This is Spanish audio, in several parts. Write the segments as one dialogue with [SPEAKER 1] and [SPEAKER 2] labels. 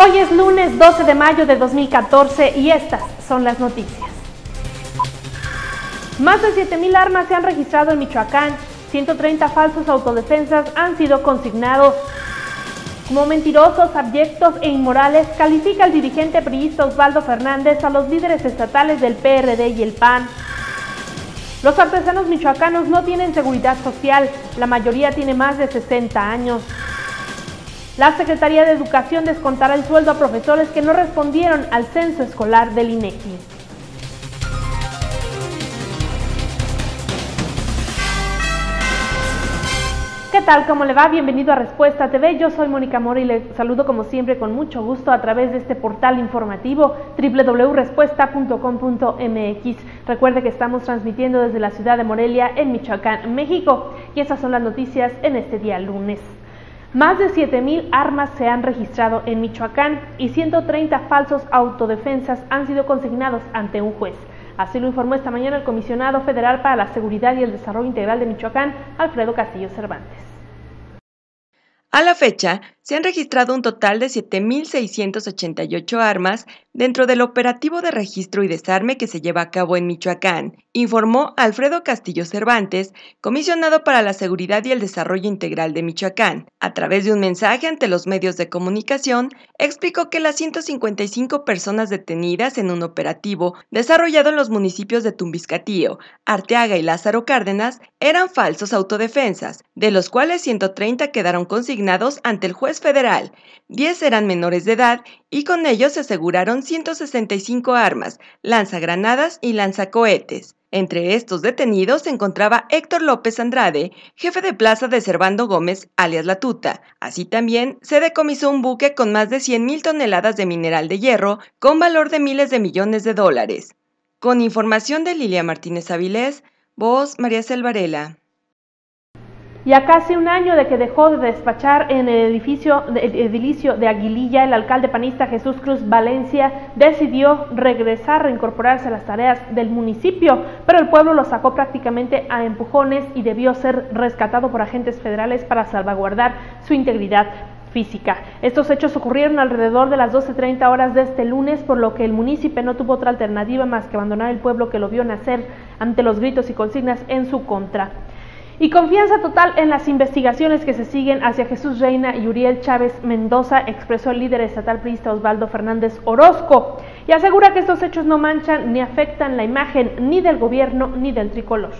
[SPEAKER 1] Hoy es lunes 12 de mayo de 2014 y estas son las noticias. Más de 7.000 armas se han registrado en Michoacán, 130 falsos autodefensas han sido consignados. Como mentirosos, abyectos e inmorales, califica el dirigente priista Osvaldo Fernández a los líderes estatales del PRD y el PAN. Los artesanos michoacanos no tienen seguridad social, la mayoría tiene más de 60 años. La Secretaría de Educación descontará el sueldo a profesores que no respondieron al censo escolar del INEGI. ¿Qué tal? ¿Cómo le va? Bienvenido a Respuesta TV. Yo soy Mónica Mori y les saludo como siempre con mucho gusto a través de este portal informativo www.respuesta.com.mx. Recuerde que estamos transmitiendo desde la ciudad de Morelia, en Michoacán, México. Y esas son las noticias en este día lunes. Más de 7.000 armas se han registrado en Michoacán y 130 falsos autodefensas han sido consignados ante un juez. Así lo informó esta mañana el comisionado federal para la Seguridad y el Desarrollo Integral de Michoacán, Alfredo Castillo Cervantes.
[SPEAKER 2] A la fecha, se han registrado un total de 7.688 armas dentro del operativo de registro y desarme que se lleva a cabo en Michoacán, informó Alfredo Castillo Cervantes, comisionado para la Seguridad y el Desarrollo Integral de Michoacán. A través de un mensaje ante los medios de comunicación, explicó que las 155 personas detenidas en un operativo desarrollado en los municipios de Tumbiscatío, Arteaga y Lázaro Cárdenas eran falsos autodefensas, de los cuales 130 quedaron consignados ante el juez federal. Diez eran menores de edad y con ellos se aseguraron 165 armas, lanzagranadas y lanzacohetes. Entre estos detenidos se encontraba Héctor López Andrade, jefe de plaza de Servando Gómez, alias La Tuta. Así también se decomisó un buque con más de 100.000 toneladas de mineral de hierro, con valor de miles de millones de dólares. Con información de Lilia Martínez Avilés, voz María Selvarela.
[SPEAKER 1] Y a casi un año de que dejó de despachar en el edificio de, de Aguililla, el alcalde panista Jesús Cruz Valencia decidió regresar, a reincorporarse a las tareas del municipio, pero el pueblo lo sacó prácticamente a empujones y debió ser rescatado por agentes federales para salvaguardar su integridad física. Estos hechos ocurrieron alrededor de las 12.30 horas de este lunes, por lo que el municipio no tuvo otra alternativa más que abandonar el pueblo que lo vio nacer ante los gritos y consignas en su contra y confianza total en las investigaciones que se siguen hacia Jesús Reina y Uriel Chávez Mendoza, expresó el líder estatal priista Osvaldo Fernández Orozco, y asegura que estos hechos no manchan ni afectan la imagen ni del gobierno ni del tricolor.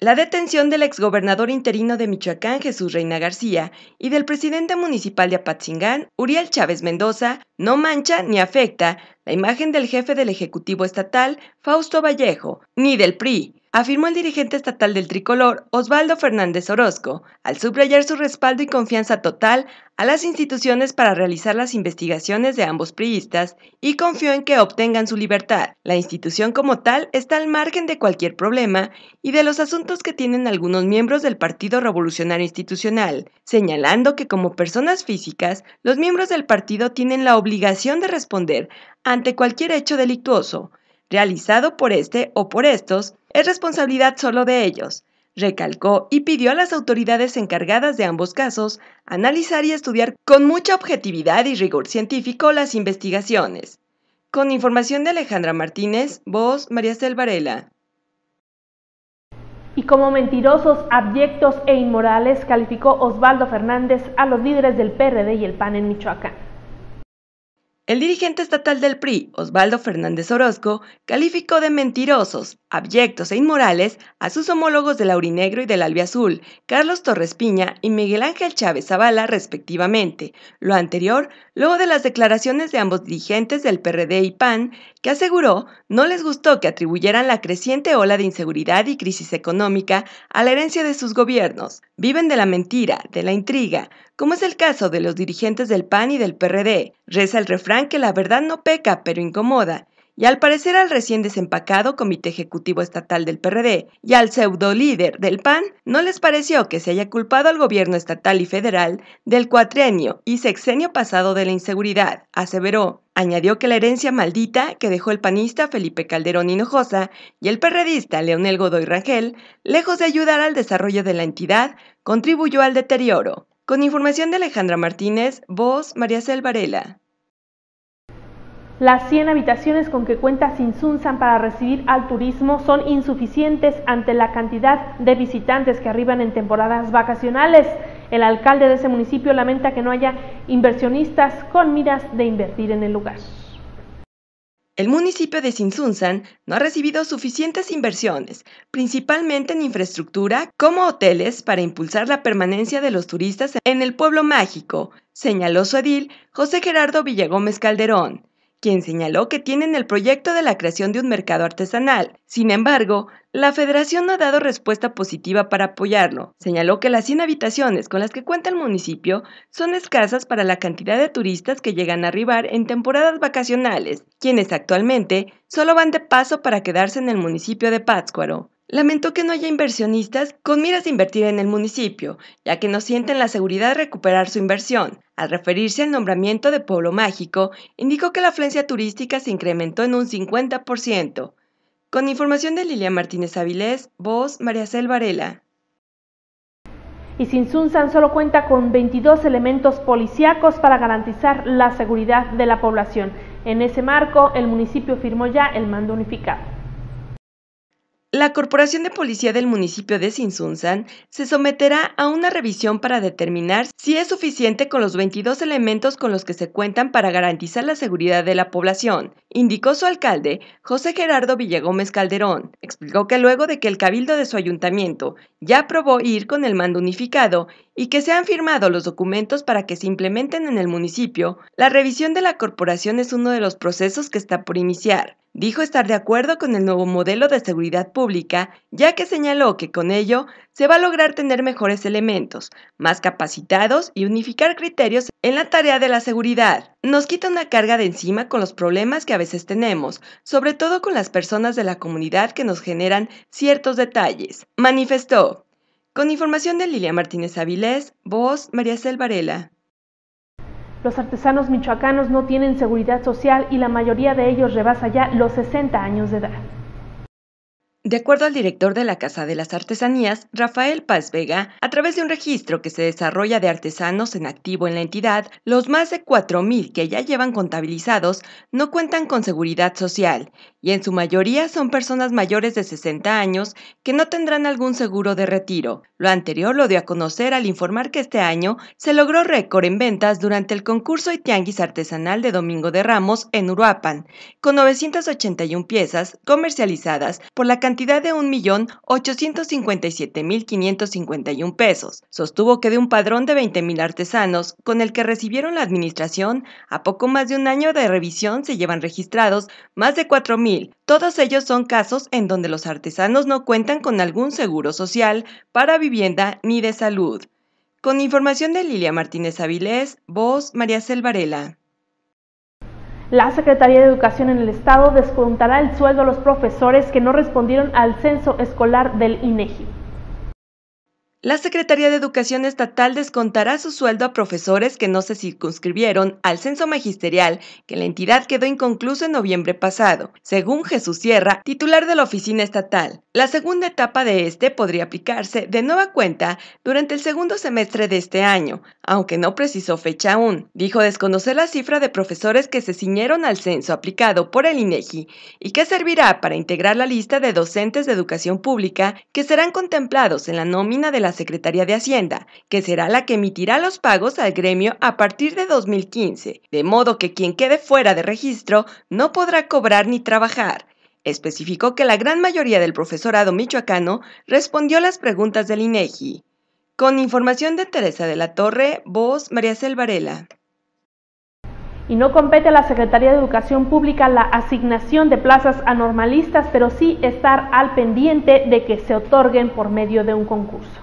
[SPEAKER 1] La detención
[SPEAKER 2] del exgobernador interino de Michoacán, Jesús Reina García, y del presidente municipal de Apatzingán, Uriel Chávez Mendoza, no mancha ni afecta la imagen del jefe del Ejecutivo Estatal, Fausto Vallejo, ni del PRI, afirmó el dirigente estatal del tricolor, Osvaldo Fernández Orozco, al subrayar su respaldo y confianza total a las instituciones para realizar las investigaciones de ambos priistas y confió en que obtengan su libertad. La institución como tal está al margen de cualquier problema y de los asuntos que tienen algunos miembros del Partido Revolucionario Institucional, señalando que como personas físicas, los miembros del partido tienen la obligación de responder ante cualquier hecho delictuoso realizado por este o por estos, es responsabilidad solo de ellos, recalcó y pidió a las autoridades encargadas de ambos casos analizar y estudiar con mucha objetividad y rigor científico las investigaciones. Con información de Alejandra Martínez, voz María Celvarela.
[SPEAKER 1] Y como mentirosos, abyectos e inmorales, calificó Osvaldo Fernández a los líderes del PRD y el PAN en Michoacán.
[SPEAKER 2] El dirigente estatal del PRI, Osvaldo Fernández Orozco, calificó de mentirosos, abyectos e inmorales a sus homólogos del Aurinegro y del Albiazul, Carlos Torres Piña y Miguel Ángel Chávez Zavala, respectivamente. Lo anterior, luego de las declaraciones de ambos dirigentes del PRD y PAN, que aseguró no les gustó que atribuyeran la creciente ola de inseguridad y crisis económica a la herencia de sus gobiernos. Viven de la mentira, de la intriga, como es el caso de los dirigentes del PAN y del PRD. Reza el refrán que la verdad no peca, pero incomoda. Y al parecer al recién desempacado Comité Ejecutivo Estatal del PRD y al pseudo líder del PAN, no les pareció que se haya culpado al gobierno estatal y federal del cuatrienio y sexenio pasado de la inseguridad, aseveró. Añadió que la herencia maldita que dejó el panista Felipe Calderón Hinojosa y el perredista Leonel Godoy Rangel, lejos de ayudar al desarrollo de la entidad, contribuyó al deterioro. Con información de Alejandra Martínez, voz María
[SPEAKER 1] las 100 habitaciones con que cuenta Sinsunzan para recibir al turismo son insuficientes ante la cantidad de visitantes que arriban en temporadas vacacionales. El alcalde de ese municipio lamenta que no haya inversionistas con miras de invertir en el lugar.
[SPEAKER 2] El municipio de Sinsunzan no ha recibido suficientes inversiones, principalmente en infraestructura como hoteles, para impulsar la permanencia de los turistas en el pueblo mágico, señaló su edil José Gerardo Villagómez Calderón quien señaló que tienen el proyecto de la creación de un mercado artesanal. Sin embargo, la federación no ha dado respuesta positiva para apoyarlo. Señaló que las 100 habitaciones con las que cuenta el municipio son escasas para la cantidad de turistas que llegan a arribar en temporadas vacacionales, quienes actualmente solo van de paso para quedarse en el municipio de Pátzcuaro. Lamentó que no haya inversionistas con miras a invertir en el municipio, ya que no sienten la seguridad de recuperar su inversión. Al referirse al nombramiento de Pueblo Mágico, indicó que la afluencia turística se incrementó en un 50%. Con información de Lilia Martínez Avilés, voz María Cel Varela.
[SPEAKER 1] Y San solo cuenta con 22 elementos policíacos para garantizar la seguridad de la población. En ese marco, el municipio firmó ya el mando unificado.
[SPEAKER 2] La Corporación de Policía del municipio de Sinsunzan se someterá a una revisión para determinar si es suficiente con los 22 elementos con los que se cuentan para garantizar la seguridad de la población, indicó su alcalde, José Gerardo Villagómez Calderón. Explicó que luego de que el cabildo de su ayuntamiento ya aprobó ir con el mando unificado y que se han firmado los documentos para que se implementen en el municipio, la revisión de la corporación es uno de los procesos que está por iniciar. Dijo estar de acuerdo con el nuevo modelo de seguridad pública, ya que señaló que con ello se va a lograr tener mejores elementos, más capacitados y unificar criterios en la tarea de la seguridad. Nos quita una carga de encima con los problemas que a veces tenemos, sobre todo con las personas de la comunidad que nos generan ciertos detalles. Manifestó. Con información de Lilia Martínez Avilés, voz María Cel Varela.
[SPEAKER 1] Los artesanos michoacanos no tienen seguridad social y la mayoría de ellos rebasa ya los 60 años de edad.
[SPEAKER 2] De acuerdo al director de la Casa de las Artesanías, Rafael Paz Vega, a través de un registro que se desarrolla de artesanos en activo en la entidad, los más de 4.000 que ya llevan contabilizados no cuentan con seguridad social y en su mayoría son personas mayores de 60 años que no tendrán algún seguro de retiro. Lo anterior lo dio a conocer al informar que este año se logró récord en ventas durante el concurso y tianguis artesanal de Domingo de Ramos en Uruapan, con 981 piezas comercializadas por la cantidad de 1.857.551 pesos. Sostuvo que de un padrón de 20.000 artesanos con el que recibieron la administración, a poco más de un año de revisión se llevan registrados más de 4.000 todos ellos son casos en donde los artesanos no cuentan con algún seguro social para vivienda ni de salud. Con información de Lilia Martínez Avilés, voz María Selvarela.
[SPEAKER 1] La Secretaría de Educación en el Estado descontará el sueldo a los profesores que no respondieron al censo escolar del INEGI.
[SPEAKER 2] La Secretaría de Educación Estatal descontará su sueldo a profesores que no se circunscribieron al censo magisterial que la entidad quedó inconcluso en noviembre pasado, según Jesús Sierra, titular de la oficina estatal. La segunda etapa de este podría aplicarse de nueva cuenta durante el segundo semestre de este año, aunque no precisó fecha aún. Dijo desconocer la cifra de profesores que se ciñeron al censo aplicado por el INEGI e y que servirá para integrar la lista de docentes de educación pública que serán contemplados en la nómina de la Secretaría de Hacienda, que será la que emitirá los pagos al gremio a partir de 2015, de modo que quien quede fuera de registro no podrá cobrar ni trabajar. Especificó que la gran mayoría del profesorado michoacano respondió las preguntas del INEGI. E Con información de Teresa de la Torre, voz María Selvarela.
[SPEAKER 1] y no compete a la Secretaría de Educación Pública la asignación de plazas anormalistas, pero sí estar al pendiente de que se otorguen por medio de un concurso.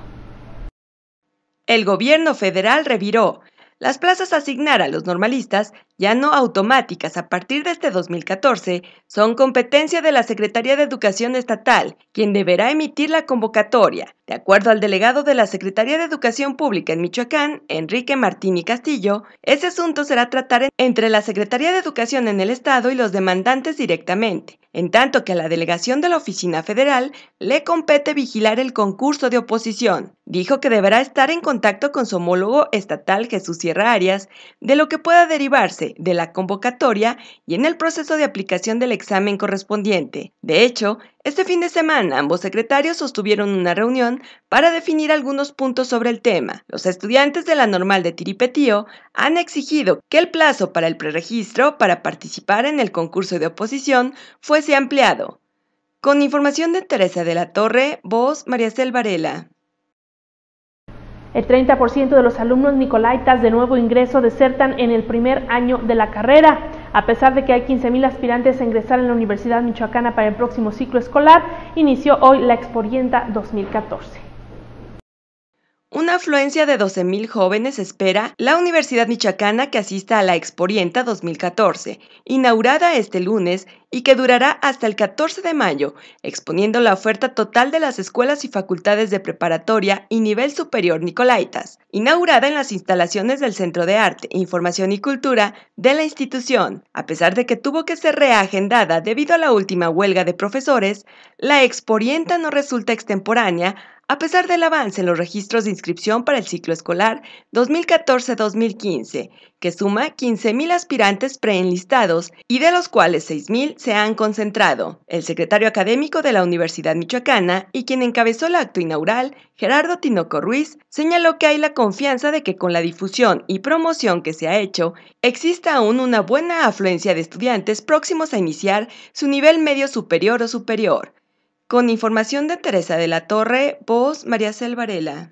[SPEAKER 2] El gobierno federal reviró las plazas a asignar a los normalistas, ya no automáticas a partir de este 2014, son competencia de la Secretaría de Educación Estatal, quien deberá emitir la convocatoria, de acuerdo al delegado de la Secretaría de Educación Pública en Michoacán, Enrique Martín Castillo, ese asunto será tratar entre la Secretaría de Educación en el Estado y los demandantes directamente, en tanto que a la delegación de la Oficina Federal le compete vigilar el concurso de oposición. Dijo que deberá estar en contacto con su homólogo estatal Jesús Sierra Arias de lo que pueda derivarse de la convocatoria y en el proceso de aplicación del examen correspondiente. De hecho, este fin de semana ambos secretarios sostuvieron una reunión para definir algunos puntos sobre el tema. Los estudiantes de la normal de Tiripetío han exigido que el plazo para el preregistro para participar en el concurso de oposición fuese ampliado. Con información de Teresa de la Torre, voz María Varela.
[SPEAKER 1] El 30% de los alumnos nicolaitas de nuevo ingreso desertan en el primer año de la carrera. A pesar de que hay 15.000 aspirantes a ingresar en la Universidad Michoacana para el próximo ciclo escolar, inició hoy la Exporienta 2014.
[SPEAKER 2] Una afluencia de 12.000 jóvenes espera la Universidad Michoacana que asista a la Exporienta 2014, inaugurada este lunes y que durará hasta el 14 de mayo, exponiendo la oferta total de las escuelas y facultades de preparatoria y nivel superior Nicolaitas, inaugurada en las instalaciones del Centro de Arte, Información y Cultura de la institución. A pesar de que tuvo que ser reagendada debido a la última huelga de profesores, la Exporienta no resulta extemporánea a pesar del avance en los registros de inscripción para el ciclo escolar 2014-2015, que suma 15.000 aspirantes preenlistados y de los cuales 6.000 se han concentrado, el secretario académico de la Universidad Michoacana y quien encabezó el acto inaugural, Gerardo Tinoco Ruiz, señaló que hay la confianza de que con la difusión y promoción que se ha hecho, exista aún una buena afluencia de estudiantes próximos a iniciar su nivel medio superior o superior. Con información de Teresa de la Torre, voz María Selvarela.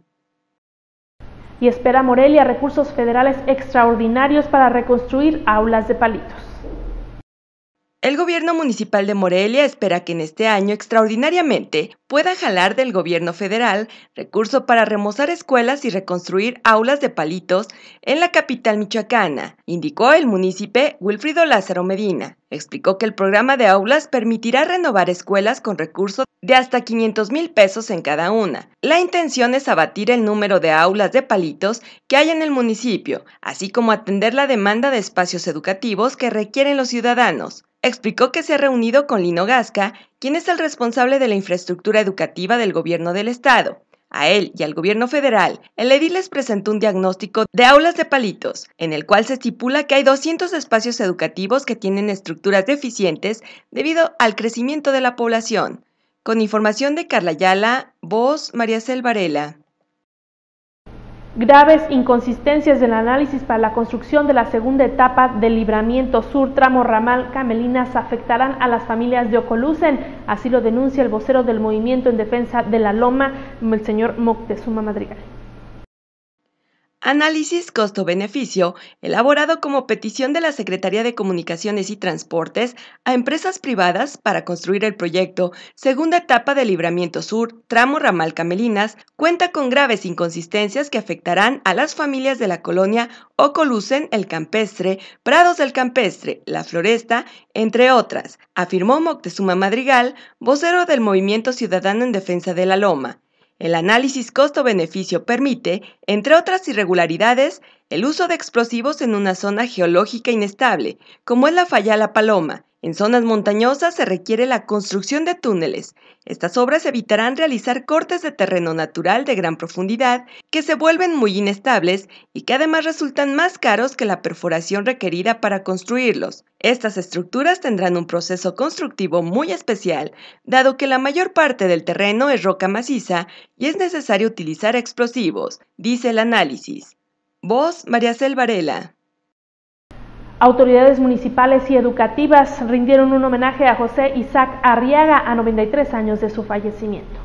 [SPEAKER 1] Y espera Morelia recursos federales extraordinarios para reconstruir aulas de palitos. El gobierno municipal de Morelia
[SPEAKER 2] espera que en este año extraordinariamente pueda jalar del gobierno federal recurso para remozar escuelas y reconstruir aulas de palitos en la capital michoacana, indicó el munícipe Wilfrido Lázaro Medina. Explicó que el programa de aulas permitirá renovar escuelas con recursos de hasta 500 mil pesos en cada una. La intención es abatir el número de aulas de palitos que hay en el municipio, así como atender la demanda de espacios educativos que requieren los ciudadanos explicó que se ha reunido con Lino Gasca, quien es el responsable de la infraestructura educativa del gobierno del estado. A él y al gobierno federal, el edil les presentó un diagnóstico de aulas de palitos, en el cual se estipula que hay 200 espacios educativos que tienen estructuras deficientes debido al crecimiento de la población. Con información de Carla Yala, voz María Cel Varela
[SPEAKER 1] graves inconsistencias del análisis para la construcción de la segunda etapa del libramiento sur tramo ramal Camelinas afectarán a las familias de Ocolucen, así lo denuncia el vocero del movimiento en defensa de la Loma, el señor Moctezuma Madrigal.
[SPEAKER 2] Análisis costo-beneficio, elaborado como petición de la Secretaría de Comunicaciones y Transportes a empresas privadas para construir el proyecto Segunda Etapa de Libramiento Sur, tramo Ramal Camelinas, cuenta con graves inconsistencias que afectarán a las familias de la colonia Ocolucen, El Campestre, Prados del Campestre, La Floresta, entre otras, afirmó Moctezuma Madrigal, vocero del Movimiento Ciudadano en Defensa de la Loma. El análisis costo-beneficio permite, entre otras irregularidades, el uso de explosivos en una zona geológica inestable, como es la falla La Paloma, en zonas montañosas se requiere la construcción de túneles. Estas obras evitarán realizar cortes de terreno natural de gran profundidad que se vuelven muy inestables y que además resultan más caros que la perforación requerida para construirlos. Estas estructuras tendrán un proceso constructivo muy especial, dado que la mayor parte del terreno es roca maciza y es necesario utilizar explosivos, dice el análisis. Voz María Cel Varela.
[SPEAKER 1] Autoridades municipales y educativas rindieron un homenaje a José Isaac Arriaga a 93 años de su fallecimiento.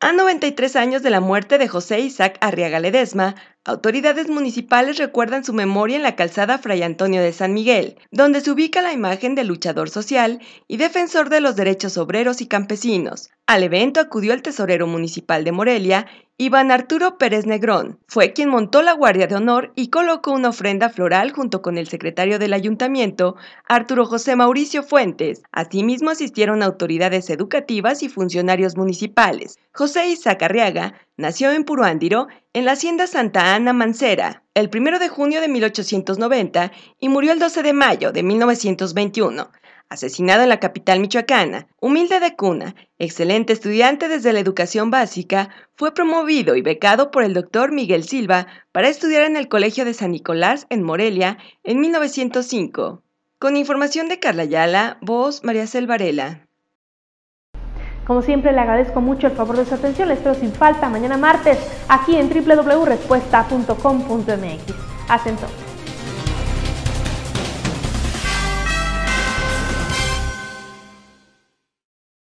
[SPEAKER 2] A 93 años de la muerte de José Isaac Arriaga Ledesma, autoridades municipales recuerdan su memoria en la calzada Fray Antonio de San Miguel, donde se ubica la imagen del luchador social y defensor de los derechos obreros y campesinos, al evento acudió el tesorero municipal de Morelia, Iván Arturo Pérez Negrón. Fue quien montó la Guardia de Honor y colocó una ofrenda floral junto con el secretario del ayuntamiento, Arturo José Mauricio Fuentes. Asimismo asistieron autoridades educativas y funcionarios municipales. José Isaac Arriaga nació en Puruándiro, en la hacienda Santa Ana Mancera, el 1 de junio de 1890 y murió el 12 de mayo de 1921 asesinado en la capital michoacana, humilde de cuna, excelente estudiante desde la educación básica, fue promovido y becado por el doctor Miguel Silva para estudiar en el Colegio de San Nicolás en Morelia en 1905. Con información de Carla Ayala, voz María
[SPEAKER 1] Selvarela. Como siempre, le agradezco mucho el favor de su atención. Les espero sin falta mañana martes aquí en www.respuesta.com.mx. Hasta